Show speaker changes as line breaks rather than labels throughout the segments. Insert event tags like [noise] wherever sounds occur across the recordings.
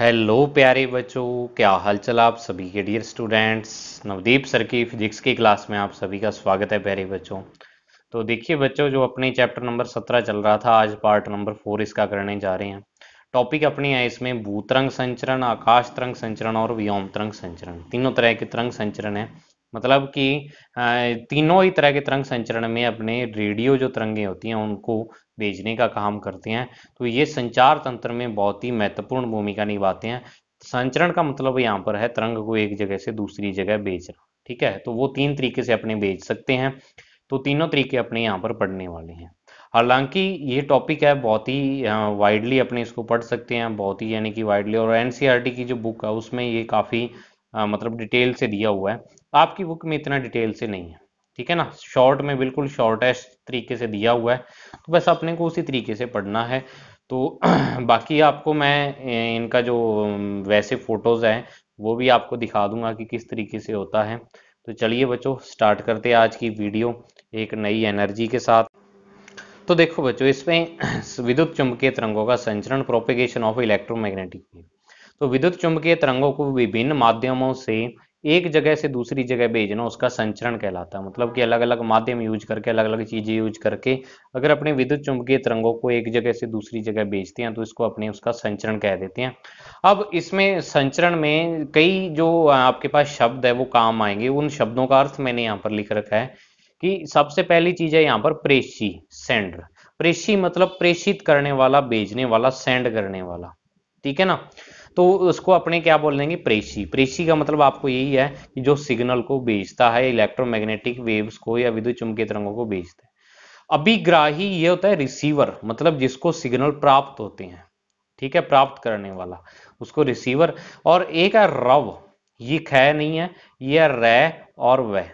hello प्यारे बच्चों क्या चाल आप सभी के डियर स्टूडेंट्स नवदीप सर की फिजिक्स की क्लास में आप सभी का स्वागत है प्यारे बच्चों तो देखिए बच्चों जो अपने चैप्टर नंबर सत्रह चल रहा था आज पार्ट नंबर फोर इसका करने जा रहे हैं टॉपिक अपनी है इसमें भूतरंग संचरण आकाश तरंग संचरण और व्योम तरंग संचरण तीनों तरह के तरंग संचरण है मतलब कि तीनों ही तरह के तरंग संचरण में अपने रेडियो जो तरंगे होती हैं उनको भेजने का काम करते हैं तो ये संचार तंत्र में बहुत ही महत्वपूर्ण भूमिका निभाते हैं संचरण का मतलब यहाँ पर है तरंग को एक जगह से दूसरी जगह भेजना ठीक है तो वो तीन तरीके से अपने भेज सकते हैं तो तीनों तरीके अपने यहाँ पर पढ़ने वाले हैं हालांकि ये टॉपिक है बहुत ही वाइडली अपने इसको पढ़ सकते हैं बहुत ही यानी कि वाइडली और एनसीईआरटी e की जो बुक है उसमें ये काफ़ी मतलब डिटेल से दिया हुआ है आपकी बुक में इतना डिटेल से नहीं है ठीक है ना शॉर्ट में बिल्कुल शॉर्टेस्ट तरीके से दिया हुआ है तो बस अपने को उसी तरीके से पढ़ना है तो [clears throat] बाकी आपको मैं इनका जो वैसे फोटोज़ हैं वो भी आपको दिखा दूंगा कि किस तरीके से होता है तो चलिए बच्चों स्टार्ट करते हैं आज की वीडियो एक नई एनर्जी के साथ तो देखो बच्चों इसमें [clears throat] विद्युत चुंबकीय तरंगों का संचरण प्रोपेगेशन ऑफ इलेक्ट्रोमैग्नेटिक तो विद्युत चुंबकीय तरंगों को विभिन्न माध्यमों से एक जगह से दूसरी जगह भेजना उसका संचरण कहलाता है मतलब कि अलग अलग माध्यम यूज करके अलग अलग चीजें यूज करके अगर अपने विद्युत चुंबकीय तरंगों को एक जगह से दूसरी जगह भेजते हैं तो इसको अपने उसका संचरण कह देते हैं अब इसमें संचरण में कई जो आपके पास शब्द है वो काम आएंगे उन शब्दों का अर्थ मैंने यहाँ पर लिख रखा है कि सबसे पहली चीज है यहाँ पर प्रेषी सेंडर प्रेषी मतलब प्रेषित करने वाला भेजने वाला सेंड करने वाला ठीक है ना तो उसको अपने क्या बोल देंगे प्रेशी प्रेशी का मतलब आपको यही है कि जो सिग्नल को भेजता है इलेक्ट्रोमैग्नेटिक वेव्स को या विद्युत चुंबकीय तरंगों को भेजता है अभिग्राही ये होता है रिसीवर मतलब जिसको सिग्नल प्राप्त होते हैं ठीक है प्राप्त करने वाला उसको रिसीवर और एक है रव ये खै नहीं है ये रै और वह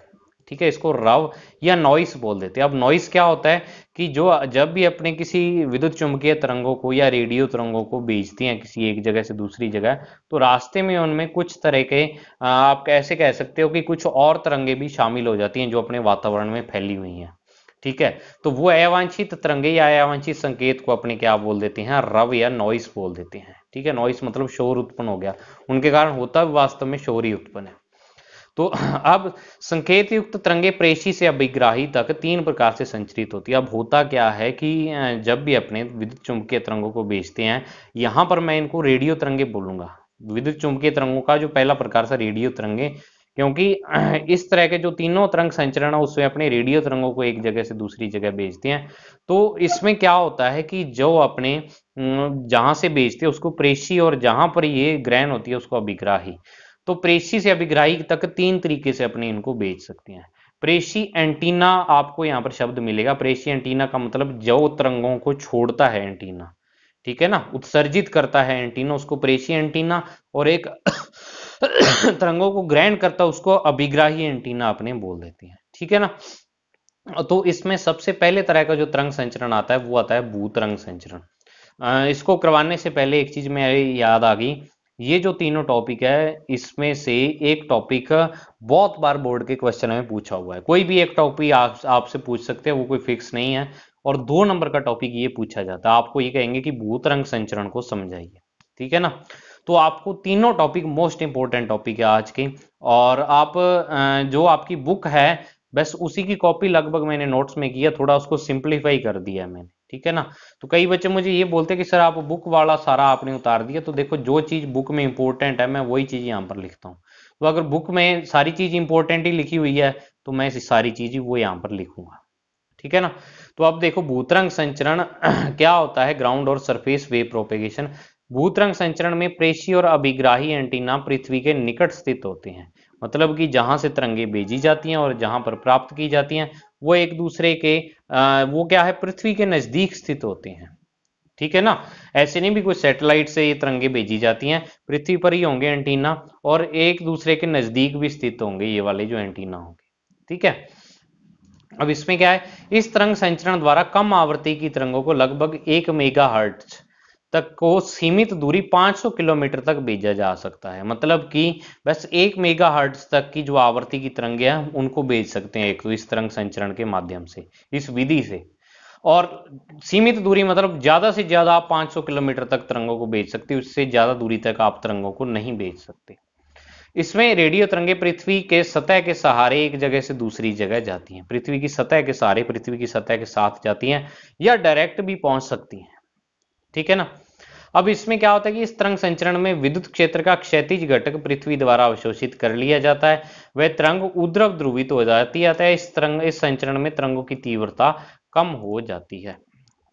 ठीक है इसको रव या नॉइस बोल देते हैं अब नॉइस क्या होता है कि जो जब भी अपने किसी विद्युत चुंबकीय तरंगों को या रेडियो तरंगों को भेजती हैं किसी एक जगह से दूसरी जगह तो रास्ते में उनमें कुछ तरह के आप कैसे कह सकते हो कि कुछ और तरंगे भी शामिल हो जाती हैं जो अपने वातावरण में फैली हुई हैं ठीक है तो वो अवांछित तरंगे या अवांछित संकेत को अपने क्या बोल देते हैं रव या नॉइस बोल देते हैं ठीक है नॉइस मतलब शोर उत्पन्न हो गया उनके कारण होता भी वास्तव में शोर ही उत्पन्न है तो [clears throat] अब संकेत युक्त तरंगे प्रेषी से अभिग्राही तक तीन प्रकार से संचरित होती है अब होता क्या है कि जब भी अपने विद्युत चुंबकीय तरंगों को भेजते हैं यहां पर मैं इनको रेडियो तरंगे बोलूंगा विद्युत चुंबकीय तरंगों का जो पहला प्रकार था रेडियो तरंगे क्योंकि [clears throat] इस तरह के जो तीनों तरंग संचरण है उसमें अपने रेडियो तरंगों को एक जगह से दूसरी जगह भेजते हैं तो इसमें क्या होता है कि जो अपने जहां से भेजते हैं उसको प्रेषी और जहां पर ये ग्रहण होती है उसको अभिग्राही तो प्रेसी से अभिग्राही तक तीन तरीके से अपने इनको बेच सकते हैं प्रेसी एंटीना आपको यहाँ पर शब्द मिलेगा प्रेसी एंटीना का मतलब जो तरंगों को छोड़ता है एंटीना ठीक है ना उत्सर्जित करता है एंटीना उसको प्रेसी एंटीना और एक [coughs] तरंगों को ग्रहण करता उसको अभिग्राही एंटीना अपने बोल देती है ठीक है ना तो इसमें सबसे पहले तरह का जो तरंग संचरण आता है वो आता है भूतरंग संचरण इसको करवाने से पहले एक चीज में याद आ गई ये जो तीनों टॉपिक है इसमें से एक टॉपिक बहुत बार बोर्ड के क्वेश्चन में पूछा हुआ है कोई भी एक टॉपिक आप आपसे पूछ सकते हैं वो कोई फिक्स नहीं है और दो नंबर का टॉपिक ये पूछा जाता है आपको ये कहेंगे कि भूत रंग संचरण को समझाइए ठीक है ना तो आपको तीनों टॉपिक मोस्ट इंपॉर्टेंट टॉपिक है आज के और आप जो आपकी बुक है बस उसी की कॉपी लगभग मैंने नोट्स में किया थोड़ा उसको सिंप्लीफाई कर दिया मैंने ठीक है ना तो कई बच्चे मुझे ये बोलते हैं कि सर आप बुक वाला सारा आपने उतार दिया तो देखो जो चीज बुक में इंपॉर्टेंट है मैं वही चीज यहाँ पर लिखता हूँ तो अगर बुक में सारी चीज इंपॉर्टेंट ही लिखी हुई है तो मैं सारी चीज वो यहाँ पर लिखूंगा ठीक है ना तो अब देखो भूतरंग संचरण [clears throat] क्या होता है ग्राउंड और सरफेस वे प्रोपेगेशन भूतरंग संचरण में प्रेशी और अभिग्राही एंटीना पृथ्वी के निकट स्थित होते हैं मतलब कि जहां से तरंगे भेजी जाती हैं और जहां पर प्राप्त की जाती हैं वो एक दूसरे के आ, वो क्या है पृथ्वी के नजदीक स्थित होते हैं ठीक है ना ऐसे नहीं भी कोई सैटेलाइट से ये तरंगे भेजी जाती हैं पृथ्वी पर ही होंगे एंटीना और एक दूसरे के नजदीक भी स्थित होंगे ये वाले जो एंटीना होंगे ठीक है अब इसमें क्या है इस तरंग संचरण द्वारा कम आवृत्ति की तरंगों को लगभग एक मेगा हर्ट्ज तक को सीमित दूरी 500 किलोमीटर तक भेजा जा सकता है मतलब कि बस एक मेगा हर्ट्स तक की जो आवर्ती की तरंगे हैं उनको भेज सकते हैं एक तो इस तरंग संचरण के माध्यम से इस विधि से और सीमित दूरी मतलब ज्यादा से ज्यादा आप 500 किलोमीटर तक तरंगों को भेज सकते उससे ज्यादा दूरी तक आप तरंगों को नहीं भेज सकते इसमें रेडियो तरंगे पृथ्वी के सतह के सहारे एक जगह से दूसरी जगह जाती हैं पृथ्वी की सतह के सहारे पृथ्वी की सतह के साथ जाती हैं या डायरेक्ट भी पहुंच सकती हैं ठीक है ना अब इसमें क्या होता है कि इस तरंग संचरण में विद्युत क्षेत्र का क्षैतिज घटक पृथ्वी द्वारा अवशोषित कर लिया जाता है वह तरंग उद्रव ध्रुवित हो जाती है इस तरंग इस संचरण में तरंगों की तीव्रता कम हो जाती है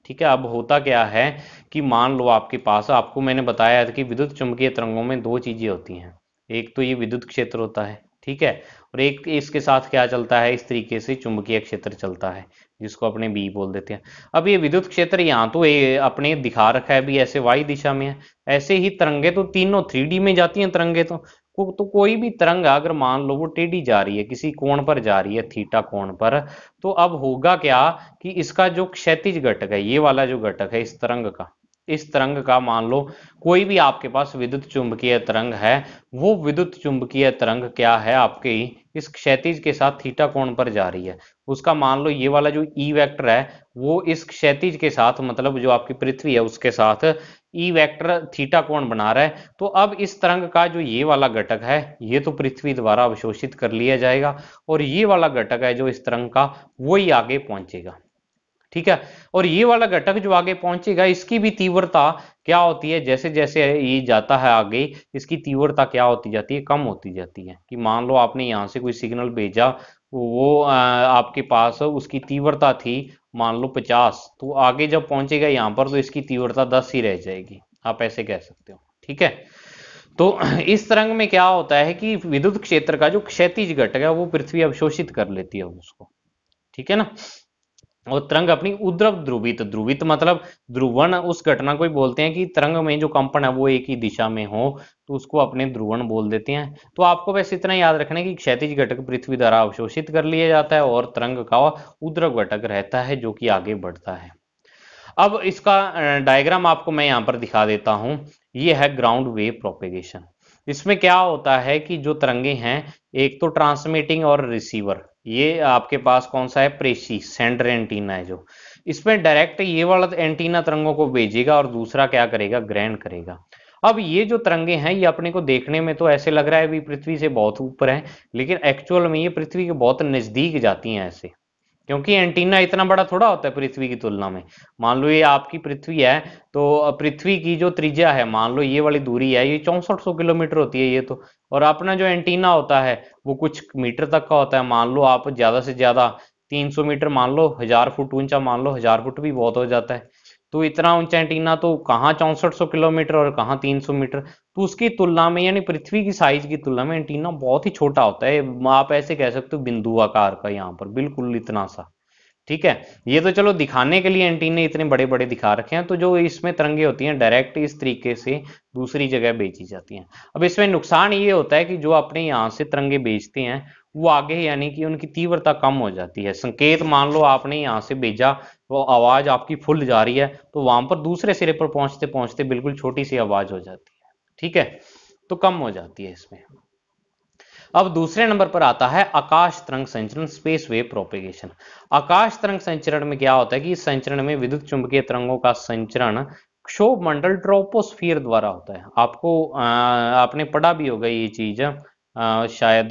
ठीक है अब होता क्या है कि मान लो आपके पास आपको मैंने बताया था कि विद्युत चुंबकीय तरंगों में दो चीजें होती हैं एक तो ये विद्युत क्षेत्र होता है ठीक है और एक इसके साथ क्या चलता है इस तरीके से चुंबकीय क्षेत्र चलता है जिसको अपने बी बोल देते हैं अब ये विद्युत क्षेत्र यहाँ तो अपने दिखा रखा है भी ऐसे वाई दिशा में है ऐसे ही तरंगे तो तीनों थ्री में जाती हैं तरंगे तो को, तो कोई भी तरंग अगर मान लो वो टेढ़ी जा रही है किसी कोण पर जा रही है थीटा कोण पर तो अब होगा क्या कि इसका जो क्षैतिज घटक है ये वाला जो घटक है इस तरंग का इस तरंग का मान लो कोई भी आपके पास विद्युत चुंबकीय तरंग है वो विद्युत चुंबकीय तरंग क्या है आपके इस क्षैतिज के साथ थीटा कोण पर जा रही है उसका मान लो ये वाला जो ई e वेक्टर है वो इस क्षैतिज के साथ मतलब जो आपकी पृथ्वी है उसके साथ ई e वेक्टर थीटा कोण बना रहा है तो अब इस तरंग का जो ये वाला घटक है ये तो पृथ्वी द्वारा अवशोषित कर लिया जाएगा और ये वाला घटक है जो इस तरंग का वही आगे पहुंचेगा ठीक है और ये वाला घटक जो आगे पहुंचेगा इसकी भी तीव्रता क्या होती है जैसे जैसे ये जाता है आगे इसकी तीव्रता क्या होती जाती है कम होती जाती है कि मान लो आपने यहाँ से कोई सिग्नल भेजा वो आपके पास उसकी तीव्रता थी मान लो 50 तो आगे जब पहुंचेगा यहाँ पर तो इसकी तीव्रता 10 ही रह जाएगी आप ऐसे कह सकते हो ठीक है तो इस तरंग में क्या होता है कि विद्युत क्षेत्र का जो क्षैतिज घटक है वो पृथ्वी अवशोषित कर लेती है उसको ठीक है ना और तरंग अपनी उद्रव ध्रुवित ध्रुवित मतलब ध्रुवन उस घटना को ही बोलते हैं कि तरंग में जो कंपन है वो एक ही दिशा में हो तो उसको अपने ध्रुवन बोल देते हैं तो आपको बस इतना याद रखना है कि क्षैतिज घटक पृथ्वी द्वारा अवशोषित कर लिया जाता है और तरंग का उद्रव घटक रहता है जो कि आगे बढ़ता है अब इसका डायग्राम आपको मैं यहाँ पर दिखा देता हूँ ये है ग्राउंड वे प्रोपेगेशन इसमें क्या होता है कि जो तरंगे हैं एक तो ट्रांसमिटिंग और रिसीवर ये आपके पास कौन सा है प्रेसी सेंडर एंटीना है जो इसमें डायरेक्ट ये वाला एंटीना तरंगों को भेजेगा और दूसरा क्या करेगा ग्रहण करेगा अब ये जो तरंगे हैं ये अपने को देखने में तो ऐसे लग रहा है भी पृथ्वी से बहुत ऊपर है लेकिन एक्चुअल में ये पृथ्वी के बहुत नजदीक जाती हैं ऐसे क्योंकि एंटीना इतना बड़ा थोड़ा होता है पृथ्वी की तुलना में मान लो ये आपकी पृथ्वी है तो पृथ्वी की जो त्रिज्या है मान लो ये वाली दूरी है ये चौसठ सौ किलोमीटर होती है ये तो और अपना जो एंटीना होता है वो कुछ मीटर तक का होता है मान लो आप ज्यादा से ज्यादा 300 मीटर मान लो हजार फुट ऊंचा मान लो हजार फुट भी बहुत हो जाता है तो इतना ऊंचा एंटीना तो कहाँ चौंसठ सौ किलोमीटर और कहाँ तीन सौ मीटर तो उसकी तुलना में यानी पृथ्वी की साइज की तुलना में एंटीना बहुत ही छोटा होता है आप ऐसे कह सकते हो बिंदु आकार का यहाँ पर बिल्कुल इतना सा ठीक है ये तो चलो दिखाने के लिए एंटीने इतने बड़े बड़े दिखा रखे हैं तो जो इसमें तरंगे होती हैं डायरेक्ट इस तरीके से दूसरी जगह बेची जाती हैं अब इसमें नुकसान ये होता है कि जो अपने यहाँ से तरंगे बेचते हैं वो आगे यानी कि उनकी तीव्रता कम हो जाती है संकेत मान लो आपने यहाँ से भेजा वो आवाज आपकी फुल जा रही है तो वहां पर दूसरे सिरे पर पहुंचते पहुंचते बिल्कुल छोटी सी आवाज हो जाती है ठीक है तो कम हो जाती है इसमें अब दूसरे नंबर पर आता है आकाश तरंग संचरण स्पेस वेव प्रोपेगेशन आकाश तरंग संचरण में क्या होता है कि इस संचरण में विद्युत चुंबकीय तरंगों का संचरण क्षोभ मंडल ट्रोपोस्फीयर द्वारा होता है आपको आ, आपने पढ़ा भी होगा ये चीज शायद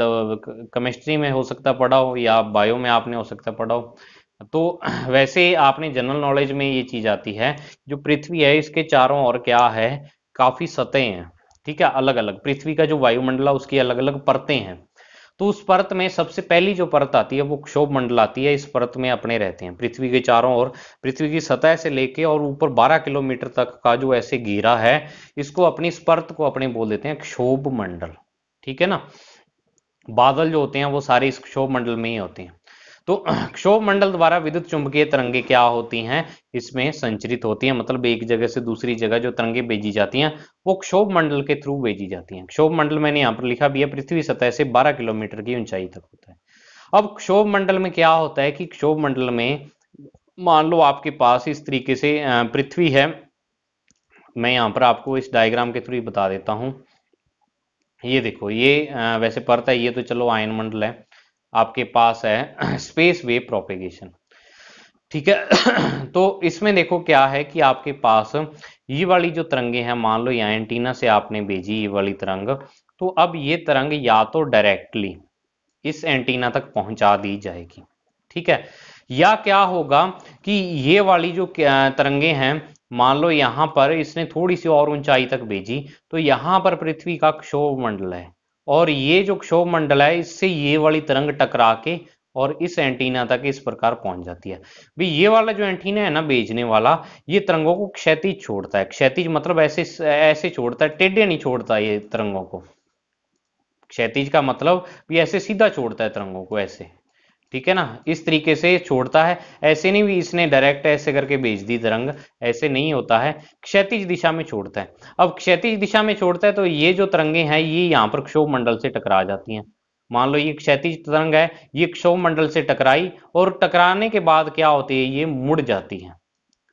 केमिस्ट्री में हो सकता पढ़ा हो या बायो में आपने हो सकता पढ़ा हो तो [clears throat] वैसे आपने जनरल नॉलेज में ये चीज आती है जो पृथ्वी है इसके चारों ओर क्या है काफी सतह हैं ठीक है अलग अलग पृथ्वी का जो वायुमंडल है उसकी अलग अलग परतें हैं तो उस परत में सबसे पहली जो परत आती है वो क्षोभ मंडल आती है इस परत में अपने रहते हैं पृथ्वी के चारों ओर पृथ्वी की सतह से लेके और ऊपर 12 किलोमीटर तक का जो ऐसे घेरा है इसको अपनी इस परत को अपने बोल देते हैं क्षोभ मंडल ठीक है ना बादल जो होते हैं वो सारे इस क्षोभ मंडल में ही होते हैं तो [clears throat] क्षोभ मंडल द्वारा विद्युत चुंबकीय तरंगे क्या होती हैं इसमें संचरित होती हैं मतलब एक जगह से दूसरी जगह जो तरंगे भेजी जाती हैं वो क्षोभ मंडल के थ्रू भेजी जाती हैं क्षोभ मंडल मैंने यहाँ पर लिखा भी है पृथ्वी सतह से 12 किलोमीटर की ऊंचाई तक होता है अब क्षोभ मंडल में क्या होता है कि क्षोभ मंडल में मान लो आपके पास इस तरीके से पृथ्वी है मैं यहाँ पर आपको इस डायग्राम के थ्रू बता देता हूँ ये देखो ये वैसे पढ़ता है ये तो चलो आयन मंडल है आपके पास है स्पेस वेव प्रोपेगेशन ठीक है [clears throat] तो इसमें देखो क्या है कि आपके पास ये वाली जो तरंगे हैं मान लो या एंटीना से आपने भेजी ये वाली तरंग तो अब ये तरंग या तो डायरेक्टली इस एंटीना तक पहुंचा दी जाएगी ठीक है या क्या होगा कि ये वाली जो तरंगे हैं मान लो यहां पर इसने थोड़ी सी और ऊंचाई तक भेजी तो यहां पर पृथ्वी का क्षोभ मंडल है और ये जो क्षोभ मंडल है इससे ये वाली तरंग टकरा के और इस एंटीना तक इस प्रकार पहुंच जाती है भी ये वाला जो एंटीना है ना भेजने वाला ये तरंगों को क्षैतिज छोड़ता है क्षैतिज मतलब ऐसे ऐसे छोड़ता है टेढ़े नहीं छोड़ता ये तरंगों को क्षैतिज का मतलब भी ऐसे सीधा छोड़ता है तरंगों को ऐसे ठीक है ना इस तरीके से छोड़ता है ऐसे नहीं भी इसने डायरेक्ट ऐसे करके भेज दी तरंग ऐसे नहीं होता है क्षैतिज दिशा में छोड़ता है अब क्षैतिज दिशा में छोड़ता है तो ये जो तरंगे हैं ये यहाँ पर क्षोभ मंडल से टकरा जाती हैं मान लो ये क्षैतिज तरंग है ये क्षोभ मंडल से टकराई और टकराने के बाद क्या होती है ये मुड़ जाती है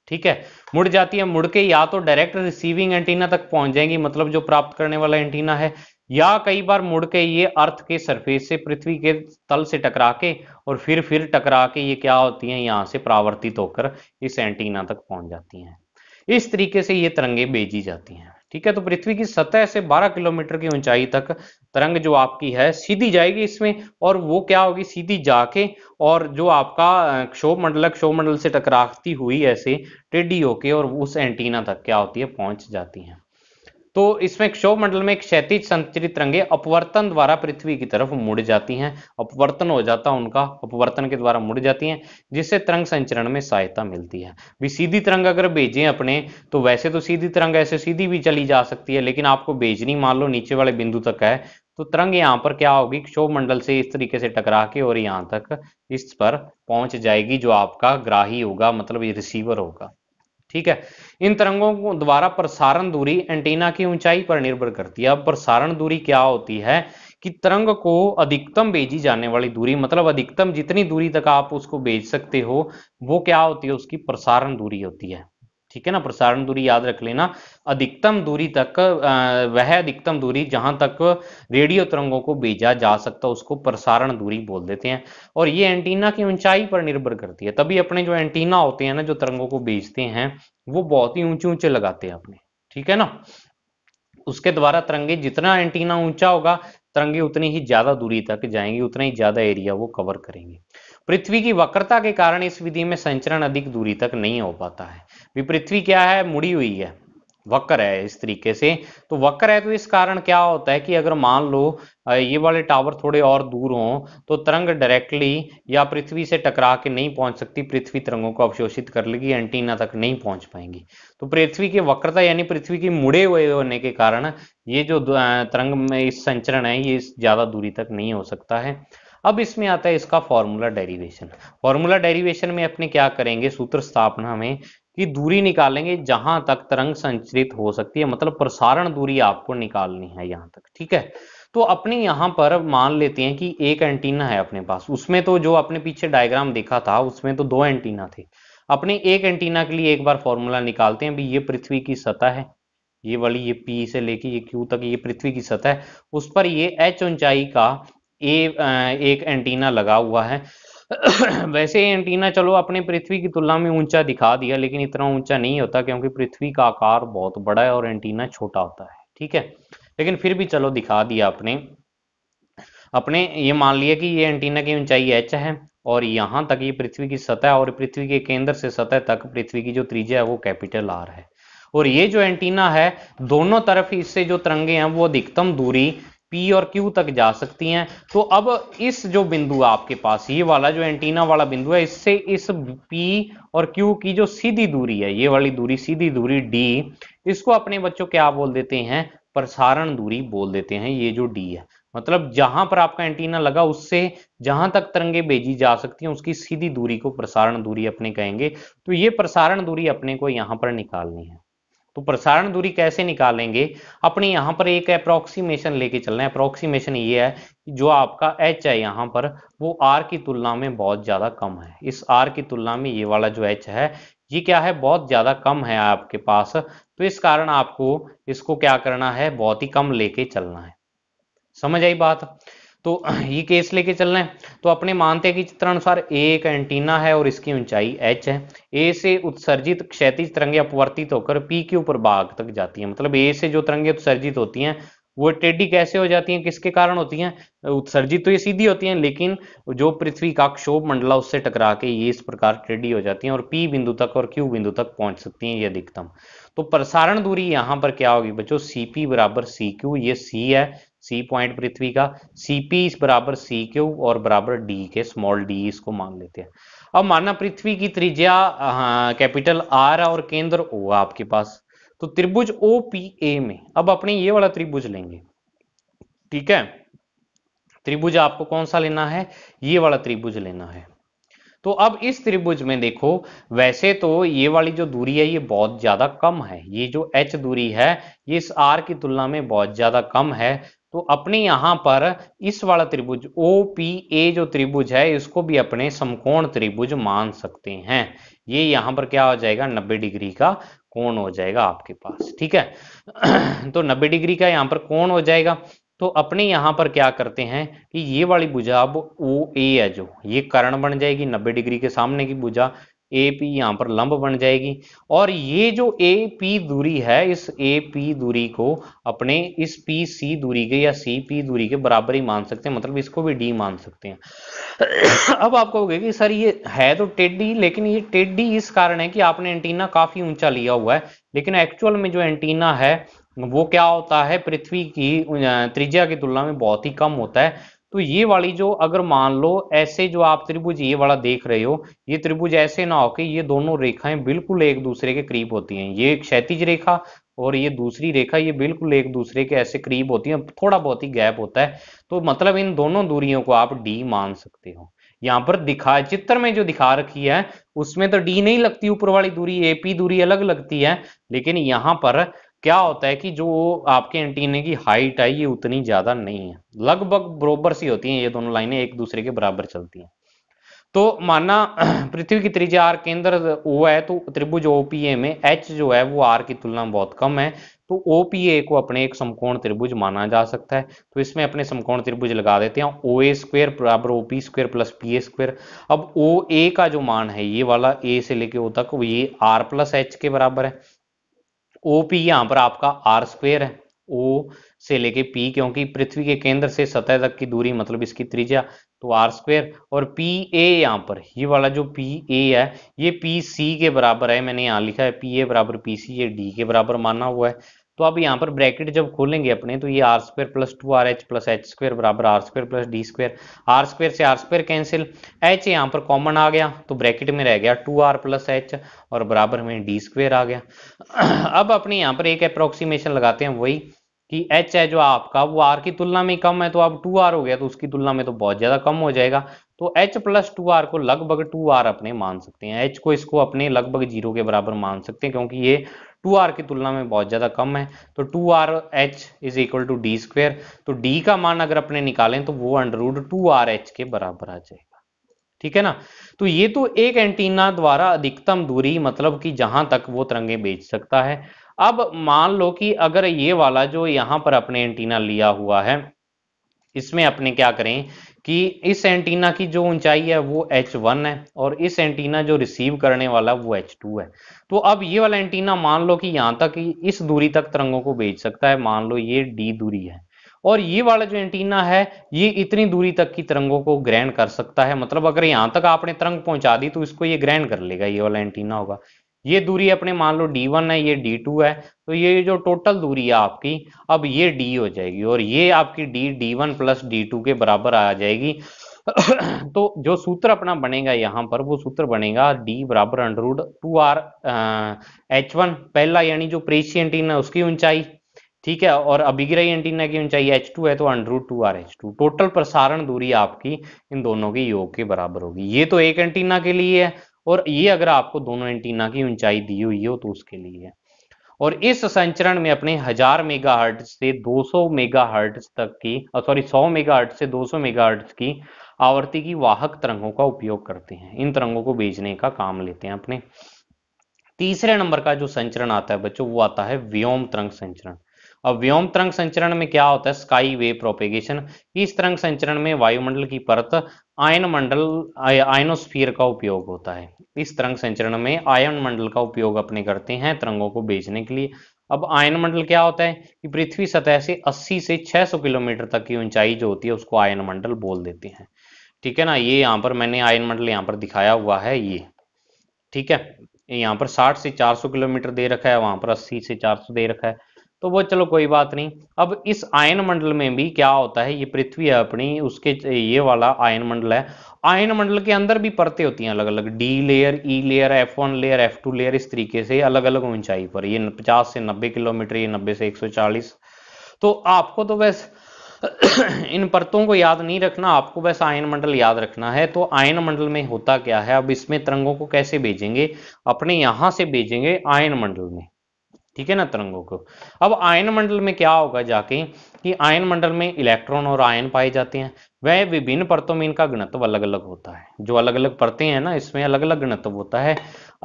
ठीक है मुड़ जाती है मुड़ के या तो डायरेक्ट रिसीविंग एंटीना तक पहुंच जाएंगी मतलब जो प्राप्त करने वाला एंटीना है या कई बार मुड़ के ये अर्थ के सरफेस से पृथ्वी के तल से टकरा के और फिर फिर टकरा के ये क्या होती हैं यहाँ से प्रावर्तित होकर इस एंटीना तक पहुंच जाती हैं इस तरीके से ये तरंगे बेजी जाती हैं ठीक है तो पृथ्वी की सतह से 12 किलोमीटर की ऊंचाई तक तरंग जो आपकी है सीधी जाएगी इसमें और वो क्या होगी सीधी जाके और जो आपका क्षोभ मंडल क्षोभ मंडल से टकराती हुई ऐसे टिड्डी होके और उस एंटीना तक क्या होती है पहुंच जाती है तो इसमें क्षोभ मंडल में एक क्षैतिज संचरित तरंगे अपवर्तन द्वारा पृथ्वी की तरफ मुड़ जाती हैं अपवर्तन हो जाता है उनका अपवर्तन के द्वारा मुड़ जाती हैं जिससे तरंग संचरण में सहायता मिलती है भी सीधी तरंग अगर भेजें अपने तो वैसे तो सीधी तरंग ऐसे सीधी भी चली जा सकती है लेकिन आपको भेजनी मान लो नीचे वाले बिंदु तक है तो तरंग यहाँ पर क्या होगी क्षोभ मंडल से इस तरीके से टकरा के और यहाँ तक इस पर पहुंच जाएगी जो आपका ग्राही होगा मतलब ये रिसीवर होगा ठीक है इन तरंगों को द्वारा प्रसारण दूरी एंटीना की ऊंचाई पर निर्भर करती है अब प्रसारण दूरी क्या होती है कि तरंग को अधिकतम भेजी जाने वाली दूरी मतलब अधिकतम जितनी दूरी तक आप उसको भेज सकते हो वो क्या होती है उसकी प्रसारण दूरी होती है ठीक है ना प्रसारण दूरी याद रख लेना अधिकतम दूरी तक वह अधिकतम दूरी जहां तक रेडियो तरंगों को भेजा जा सकता उसको प्रसारण दूरी बोल देते हैं और ये एंटीना की ऊंचाई पर निर्भर करती है तभी अपने जो एंटीना होते हैं ना जो तरंगों को भेजते हैं वो बहुत ही ऊंचे ऊंचे लगाते हैं अपने ठीक है ना उसके द्वारा तरंगे जितना एंटीना ऊंचा होगा तरंगे उतनी ही ज्यादा दूरी तक जाएंगी उतना ही ज्यादा एरिया वो कवर करेंगे पृथ्वी की वक्रता के कारण इस विधि में संचरण अधिक दूरी तक नहीं हो पाता है भी पृथ्वी क्या है मुड़ी हुई है वक्र है इस तरीके से तो वक्र है तो इस कारण क्या होता है कि अगर मान लो ये वाले टावर थोड़े और दूर हों तो तरंग डायरेक्टली या पृथ्वी से टकरा के नहीं पहुंच सकती पृथ्वी तरंगों को अवशोषित कर लेगी एंटीना तक नहीं पहुंच पाएंगी तो पृथ्वी की वक्रता यानी पृथ्वी की मुड़े हुए होने के कारण ये जो तरंग में इस संचरण है ये ज्यादा दूरी तक नहीं हो सकता है अब इसमें आता है इसका फॉर्मूला डेरिवेशन फॉर्मूला डेरिवेशन में अपने क्या करेंगे सूत्र स्थापना में कि दूरी निकालेंगे जहां तक तरंग संचरित हो सकती है मतलब प्रसारण दूरी आपको निकालनी है यहां तक ठीक है तो अपने यहां पर मान लेते हैं कि एक एंटीना है अपने पास उसमें तो जो अपने पीछे डायग्राम देखा था उसमें तो दो एंटीना थे अपने एक एंटीना के लिए एक बार फॉर्मूला निकालते हैं भाई ये पृथ्वी की सतह है ये वाली ये पी से लेके ये क्यू तक ये पृथ्वी की सतह है उस पर ये एच ऊंचाई का ए, एक एंटीना लगा हुआ है [coughs] वैसे एंटीना चलो अपने पृथ्वी की तुलना में ऊंचा दिखा दिया लेकिन इतना ऊंचा नहीं होता क्योंकि पृथ्वी का आकार बहुत बड़ा है और एंटीना छोटा होता है ठीक है लेकिन फिर भी चलो दिखा दिया अपने अपने ये मान लिया कि ये एंटीना की ऊंचाई एच है और यहां तक ये पृथ्वी की सतह और पृथ्वी के केंद्र से सतह तक पृथ्वी की जो त्रिज्या है वो कैपिटल आर है और ये जो एंटीना है दोनों तरफ इससे जो तरंगे हैं वो अधिकतम दूरी पी और क्यू तक जा सकती हैं तो अब इस जो बिंदु आपके पास ये वाला जो एंटीना वाला बिंदु है इससे इस पी और क्यू की जो सीधी दूरी है ये वाली दूरी सीधी दूरी डी इसको अपने बच्चों क्या बोल देते हैं प्रसारण दूरी बोल देते हैं ये जो डी है मतलब जहां पर आपका एंटीना लगा उससे जहां तक तरंगे भेजी जा सकती हैं उसकी सीधी दूरी को प्रसारण दूरी अपने कहेंगे तो ये प्रसारण दूरी अपने को यहां पर निकालनी है तो प्रसारण दूरी कैसे निकालेंगे अपने यहां पर एक अप्रोक्सीमेशन लेके चल रहे हैं अप्रोक्सीमेशन ये है कि जो आपका एच है यहां पर वो आर की तुलना में बहुत ज़्यादा कम है इस आर की तुलना में ये वाला जो एच है ये क्या है बहुत ज़्यादा कम है आपके पास तो इस कारण आपको इसको क्या करना है बहुत ही कम लेके चलना है समझ आई बात तो [clears throat] ये केस लेके चलना है तो अपने मानते हैं कि चित्र अनुसार ए एक एंटीना है और इसकी ऊंचाई एच है ए से उत्सर्जित क्षैतिज तरंगे अपवर्तित होकर पी के ऊपर भाग तक जाती है मतलब ए से जो तरंगे उत्सर्जित होती हैं वो टेडी कैसे हो जाती हैं किसके कारण होती हैं उत्सर्जित तो ये सीधी होती हैं लेकिन जो पृथ्वी का क्षोभ मंडला उससे टकरा के ये इस प्रकार टेडी हो जाती हैं और पी बिंदु तक और क्यू बिंदु तक पहुंच सकती हैं ये अधिकतम तो प्रसारण दूरी यहां पर क्या होगी बच्चों सीपी बराबर सी ये सी है सी पॉइंट पृथ्वी का सीपी इस बराबर सी क्यू और बराबर डी के स्मॉल डी इसको मान लेते हैं अब माना पृथ्वी की त्रिज्या हाँ, कैपिटल आर और केंद्र ओ आपके पास तो त्रिभुज ओ पी ए में अब अपने ये वाला त्रिभुज लेंगे ठीक है त्रिभुज आपको कौन सा लेना है ये वाला त्रिभुज लेना है तो अब इस त्रिभुज में देखो वैसे तो ये वाली जो दूरी है ये बहुत ज्यादा कम है ये जो h दूरी है ये इस r की तुलना में बहुत ज्यादा कम है तो अपने यहां पर इस वाला त्रिभुज ओ पी ए जो त्रिभुज है इसको भी अपने समकोण त्रिभुज मान सकते हैं ये यहां पर क्या हो जाएगा 90 डिग्री का कोण हो जाएगा आपके पास ठीक है [clears throat] तो 90 डिग्री का यहां पर कोण हो जाएगा तो अपने यहां पर क्या करते हैं कि ये वाली भुजा अब ओ ए है जो ये कारण बन जाएगी 90 डिग्री के सामने की भुजा ए पी यहाँ पर लंब बन जाएगी और ये जो ए पी दूरी है इस ए पी दूरी को अपने इस पी सी दूरी के या सी पी दूरी के बराबर ही मान सकते हैं मतलब इसको भी डी मान सकते हैं [coughs] अब आप कहोगे कि सर ये है तो टेडी लेकिन ये टेडी इस कारण है कि आपने एंटीना काफी ऊंचा लिया हुआ है लेकिन एक्चुअल में जो एंटीना है वो क्या होता है पृथ्वी की त्रिज्या की तुलना में बहुत ही कम होता है तो ये वाली जो अगर मान लो ऐसे जो आप त्रिभुज ये वाला देख रहे हो ये त्रिभुज ऐसे ना हो कि ये दोनों रेखाएं बिल्कुल एक दूसरे के करीब होती हैं ये क्षैतिज रेखा और ये दूसरी रेखा ये बिल्कुल एक दूसरे के ऐसे करीब होती है थोड़ा बहुत ही गैप होता है तो मतलब इन दोनों दूरियों को आप डी मान सकते हो यहाँ पर दिखा चित्र में जो दिखा रखी है उसमें तो डी नहीं लगती ऊपर वाली दूरी एपी दूरी अलग लगती है लेकिन यहाँ पर क्या होता है कि जो आपके एंटीने की हाइट है ये उतनी ज्यादा नहीं है लगभग बरोबर सी होती है ये दोनों लाइनें एक दूसरे के बराबर चलती हैं तो माना [clears throat] पृथ्वी की त्रिज्या आर केंद्र ओ है तो त्रिभुज ओपीए में एच जो है वो आर की तुलना में बहुत कम है तो ओपीए को अपने एक समकोण त्रिभुज माना जा सकता है तो इसमें अपने समकोण त्रिभुज लगा देते हैं ओ ए स्क्वेयर बराबर O P square plus P A square अब ओ ए का जो मान है ये वाला ए से लेके ओ तक ये आर प्लस एच के बराबर है ओ पी यहाँ पर आपका आर स्क्वेयर है ओ से लेके पी क्योंकि पृथ्वी के केंद्र से सतह तक की दूरी मतलब इसकी त्रिज्या तो आर स्क्वेयर और पी ए यहाँ पर ये वाला जो पी ए है ये पी सी के बराबर है मैंने यहाँ लिखा है पी ए बराबर पी सी ये डी के बराबर माना हुआ है तो आप यहाँ पर ब्रैकेट जब खोलेंगे अपने तो ये R square plus two R H plus H square बराबर R square plus D square R square से आर स्क्वेयर कैंसिल एच यहाँ पर कॉमन आ गया तो ब्रैकेट में रह गया टू आर प्लस एच और बराबर हमें डी स्क्वेयर आ गया [clears throat] अब अपने यहाँ पर एक अप्रोक्सीमेशन लगाते हैं वही कि एच है जो आपका वो आर की तुलना में कम है तो आप टू आर हो गया तो उसकी तुलना में तो बहुत ज़्यादा कम हो जाएगा तो एच प्लस टू आर को लगभग टू आर अपने मान सकते हैं एच को इसको अपने लगभग जीरो के बराबर मान सकते हैं क्योंकि ये टू आर की तुलना में बहुत ज़्यादा कम है तो two R H is equal to D square तो डी का मान अगर अपने निकालें तो वो अंडरवुड टू आर एच के बराबर आ जाएगा ठीक है ना तो ये तो एक एंटीना द्वारा अधिकतम दूरी मतलब कि जहां तक वो तरंगे बेच सकता है अब मान लो कि अगर ये वाला जो यहां पर अपने एंटीना लिया हुआ है इसमें अपने क्या करें कि इस एंटीना की जो ऊंचाई है वो एच वन है और इस एंटीना जो रिसीव करने वाला वो एच टू है तो अब ये वाला एंटीना मान लो कि यहां तक इस दूरी तक तरंगों को भेज सकता है मान लो ये डी दूरी है और ये वाला जो एंटीना है ये इतनी दूरी तक की तरंगों को ग्रहण कर सकता है मतलब अगर यहां तक आपने तरंग पहुंचा दी तो इसको ये ग्रहण कर लेगा ये वाला एंटीना होगा ये दूरी अपने मान लो डी वन है ये डी टू है तो ये जो टोटल दूरी है आपकी अब ये डी हो जाएगी और ये आपकी D D one plus D two के बराबर आ जाएगी [coughs] तो जो सूत्र अपना बनेगा यहाँ पर वो सूत्र बनेगा डी बराबर under root two R H one पहला यानी जो प्रेसी एंटीना उसकी ऊंचाई ठीक है और अभिग्रही एंटीना की ऊंचाई एच टू है तो under root two R H two total प्रसारण दूरी आपकी इन दोनों के योग के बराबर होगी ये तो एक एंटीना के लिए है और ये अगर आपको दोनों एंटीना की ऊंचाई दी हुई हो तो उसके लिए है और इस संचरण में अपने हजार मेगा हर्ट से 200 मेगा हर्ट तक की सॉरी 100 मेगा हर्ट से 200 मेगा हर्ट की आवर्ती की वाहक तरंगों का उपयोग करते हैं इन तरंगों को भेजने का काम लेते हैं अपने तीसरे नंबर का जो संचरण आता है बच्चों वो आता है व्योम तरंग संचरण अब व्योम तरंग संचरण में क्या होता है स्काई वे प्रोपेगेशन इस तरंग संचरण में वायुमंडल की परत आयन मंडल आयनोस्फीयर का उपयोग होता है इस तरंग संचरण में आयन मंडल का उपयोग अपने करते हैं तरंगों को भेजने के लिए अब आयन मंडल क्या होता है कि पृथ्वी सतह से 80 से 600 किलोमीटर तक की ऊंचाई जो होती है उसको आयन मंडल बोल देते हैं ठीक है ना ये यहाँ पर मैंने आयन मंडल यहाँ पर दिखाया हुआ है ये ठीक है यहाँ पर 60 से 400 किलोमीटर दे रखा है वहां पर 80 से 400 दे रखा है तो वो चलो कोई बात नहीं अब इस आयन मंडल में भी क्या होता है ये पृथ्वी है अपनी उसके ये वाला आयन मंडल है आयन मंडल के अंदर भी परतें होती हैं अलग अलग D layer E layer F one layer F two layer इस तरीके से अलग अलग ऊंचाई पर ये 50 से 90 किलोमीटर ये 90 से 140 तो आपको तो वैसे [coughs] इन परतों को याद नहीं रखना आपको बस आयन मंडल याद रखना है तो आयन मंडल में होता क्या है अब इसमें तरंगों को कैसे भेजेंगे अपने यहां से भेजेंगे आयन मंडल में ठीक है ना तरंगों को अब आयन मंडल में क्या होगा जाके कि आयन मंडल में इलेक्ट्रॉन और आयन पाए जाते हैं वह विभिन्न परतों में इनका गणत्व अलग अलग होता है जो अलग अलग परतें हैं ना इसमें अलग अलग गणत्व होता है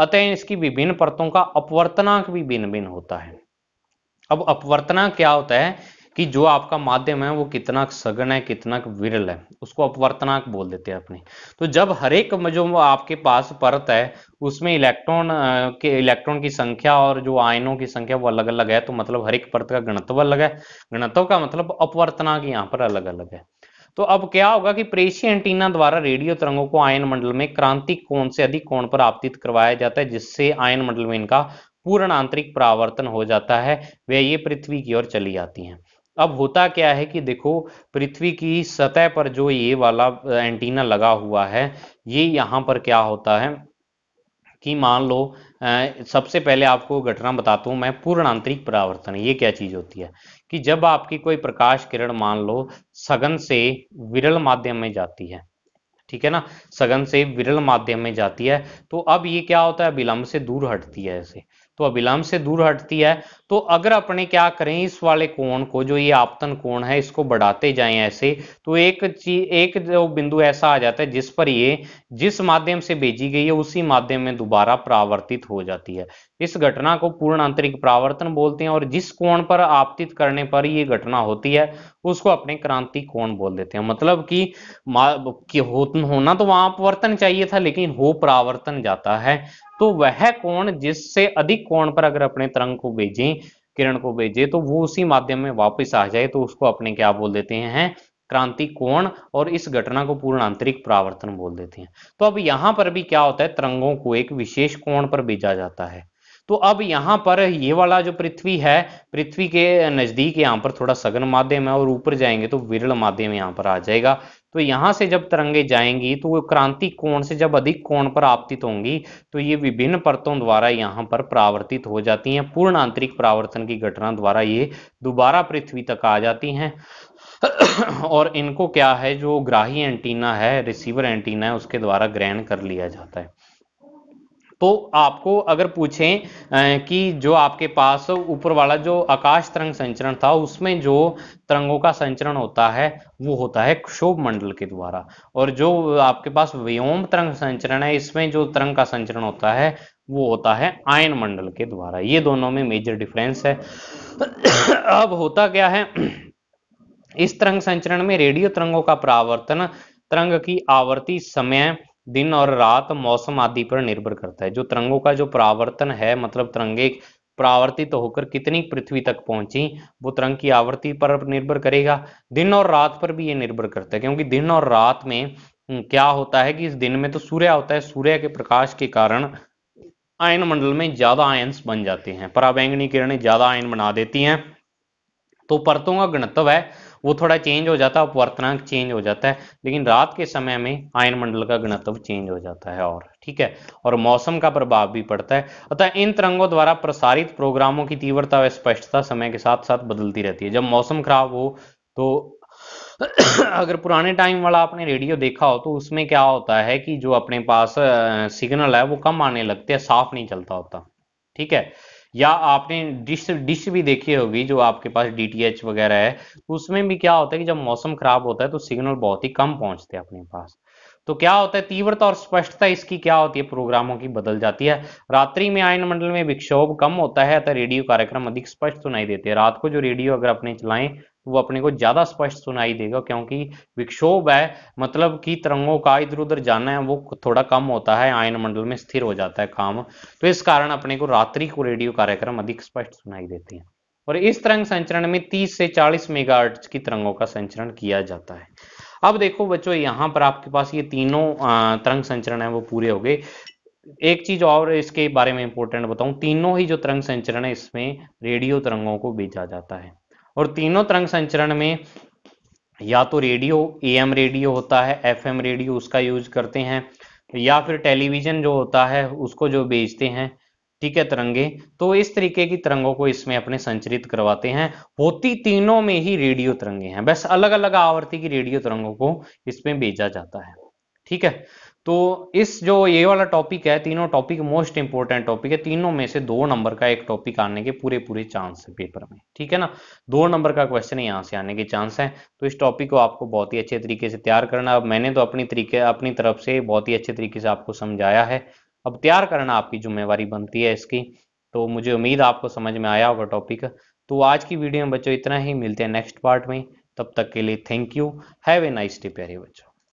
अतः इसकी विभिन्न परतों का अपवर्तनांक भी भिन्न भिन्न होता है अब अपवर्तनांक क्या होता है कि जो आपका माध्यम है वो कितना सघन है कितना विरल है उसको अपवर्तनाक बोल देते हैं अपने तो जब हर एक जो आपके पास परत है उसमें इलेक्ट्रॉन के इलेक्ट्रॉन की संख्या और जो आयनों की संख्या वो अलग अलग है तो मतलब हर एक परत का गणत्व अलग है गणत्व का मतलब अपवर्तनाक यहाँ पर अलग अलग है तो अब क्या होगा कि प्रेशी एंटीना द्वारा रेडियो तरंगों को आयन मंडल में क्रांतिक कोण से अधिक कोण पर आपतित करवाया जाता है जिससे आयन मंडल में इनका पूर्ण आंतरिक परावर्तन हो जाता है वे ये पृथ्वी की ओर चली जाती हैं अब होता क्या है कि देखो पृथ्वी की सतह पर जो ये वाला एंटीना लगा हुआ है ये यहाँ पर क्या होता है कि मान लो सबसे पहले आपको घटना बताता हूँ मैं पूर्ण आंतरिक परावर्तन ये क्या चीज होती है कि जब आपकी कोई प्रकाश किरण मान लो सघन से विरल माध्यम में जाती है ठीक है ना सघन से विरल माध्यम में जाती है तो अब ये क्या होता है विलंब से दूर हटती है ऐसे तो अभिलंब से दूर हटती है तो अगर अपने क्या करें इस वाले कोण को जो ये आपतन कोण है इसको बढ़ाते जाएं ऐसे तो एक चीज एक जो बिंदु ऐसा आ जाता है जिस पर ये जिस माध्यम से भेजी गई है उसी माध्यम में दोबारा परावर्तित हो जाती है इस घटना को पूर्ण आंतरिक परावर्तन बोलते हैं और जिस कोण पर आपतित करने पर ये घटना होती है उसको अपने क्रांति कोण बोल देते हैं मतलब कि, कि होना तो वहां अपवर्तन चाहिए था लेकिन हो परावर्तन जाता है तो वह कोण जिससे अधिक कोण पर अगर अपने तरंग को भेजें किरण को भेजे तो वो उसी माध्यम में वापस आ जाए तो उसको अपने क्या बोल देते हैं क्रांति कोण और इस घटना को पूर्ण आंतरिक परावर्तन बोल देते हैं तो अब यहां पर भी क्या होता है तरंगों को एक विशेष कोण पर भेजा जाता है तो अब यहाँ पर ये वाला जो पृथ्वी है पृथ्वी के नजदीक यहाँ पर थोड़ा सघन माध्यम है और ऊपर जाएंगे तो विरल माध्यम यहाँ पर आ जाएगा तो यहाँ से जब तरंगे जाएंगी तो वो क्रांति कोण से जब अधिक कोण पर आपतित होंगी तो ये विभिन्न परतों द्वारा यहाँ पर परावर्तित हो जाती हैं पूर्ण आंतरिक परावर्तन की घटना द्वारा ये दोबारा पृथ्वी तक आ जाती हैं [coughs] और इनको क्या है जो ग्राही एंटीना है रिसीवर एंटीना है उसके द्वारा ग्रहण कर लिया जाता है तो आपको अगर पूछें कि जो आपके पास ऊपर वाला जो आकाश तरंग संचरण था उसमें जो तरंगों का संचरण होता है वो होता है क्षोभ मंडल के द्वारा और जो आपके पास व्योम तरंग संचरण है इसमें जो तरंग का संचरण होता है वो होता है आयन मंडल के द्वारा ये दोनों में मेजर डिफरेंस है [coughs] अब होता क्या है इस तरंग संचरण में रेडियो तरंगों का परावर्तन तरंग की आवर्ती समय दिन और रात मौसम आदि पर निर्भर करता है जो तरंगों का जो परावर्तन है मतलब तरंगे परावर्तित तो होकर कितनी पृथ्वी तक पहुंची वो तरंग की आवृत्ति पर निर्भर करेगा दिन और रात पर भी ये निर्भर करता है क्योंकि दिन और रात में हम्म, क्या होता है कि इस दिन में तो सूर्य होता है सूर्य के प्रकाश के कारण आयन मंडल में ज्यादा आयन बन जाते हैं पराबैंगनी किरणें ज्यादा आयन बना देती हैं तो परतों का गणत्व है वो थोड़ा चेंज हो जाता है अपवर्तनांक चेंज हो जाता है लेकिन रात के समय में आयन मंडल का घनत्व चेंज हो जाता है और ठीक है और मौसम का प्रभाव भी पड़ता है अतः इन तरंगों द्वारा प्रसारित प्रोग्रामों की तीव्रता व स्पष्टता समय के साथ साथ बदलती रहती है जब मौसम खराब हो तो [coughs] अगर पुराने टाइम वाला आपने रेडियो देखा हो तो उसमें क्या होता है कि जो अपने पास सिग्नल है वो कम आने लगते हैं साफ नहीं चलता होता ठीक है या आपने डिश डिश भी देखी होगी जो आपके पास डीटीएच वगैरह है तो उसमें भी क्या होता है कि जब मौसम खराब होता है तो सिग्नल बहुत ही कम पहुंचते हैं अपने पास तो क्या होता है तीव्रता और स्पष्टता इसकी क्या होती है प्रोग्रामों की बदल जाती है रात्रि में आयन मंडल में विक्षोभ कम होता है अतः रेडियो कार्यक्रम अधिक स्पष्ट सुनाई देते हैं रात को जो रेडियो अगर अपने चलाएं तो वो अपने को ज्यादा स्पष्ट सुनाई देगा क्योंकि विक्षोभ है मतलब कि तरंगों का इधर उधर जाना है वो थोड़ा कम होता है आयन मंडल में स्थिर हो जाता है काम तो इस कारण अपने को रात्रि को रेडियो कार्यक्रम अधिक स्पष्ट सुनाई देते हैं और इस तरंग संचरण में 30 से 40 मेगाहर्ट्ज की तरंगों का संचरण किया जाता है अब देखो बच्चों यहाँ पर आपके पास ये तीनों तरंग संचरण है वो पूरे हो गए एक चीज और इसके बारे में इंपॉर्टेंट बताऊं तीनों ही जो तरंग संचरण है इसमें रेडियो तरंगों को भेजा जाता है और तीनों तरंग संचरण में या तो रेडियो एम रेडियो होता है एफएम रेडियो उसका यूज करते हैं या फिर टेलीविजन जो होता है उसको जो बेचते हैं ठीक है तिरंगे तो इस तरीके की तरंगों को इसमें अपने संचरित करवाते हैं होती तीनों में ही रेडियो तरंगे हैं बस अलग अलग आवर्ती की रेडियो तरंगों को इसमें भेजा जाता है ठीक है तो इस जो ये वाला टॉपिक है तीनों टॉपिक मोस्ट इंपॉर्टेंट टॉपिक है तीनों में से दो नंबर का एक टॉपिक आने के पूरे पूरे चांस है पेपर में ठीक है ना दो नंबर का क्वेश्चन यहाँ से आने के चांस है तो इस टॉपिक को आपको बहुत ही अच्छे तरीके से तैयार करना अब मैंने तो अपनी तरीके अपनी तरफ से बहुत ही अच्छे तरीके से आपको समझाया है अब तैयार करना आपकी जिम्मेवारी बनती है इसकी तो मुझे उम्मीद आपको समझ में आया होगा टॉपिक तो आज की वीडियो में बच्चों इतना ही मिलते हैं नेक्स्ट पार्ट में तब तक के लिए thank you have a nice day प्यारे बच्चों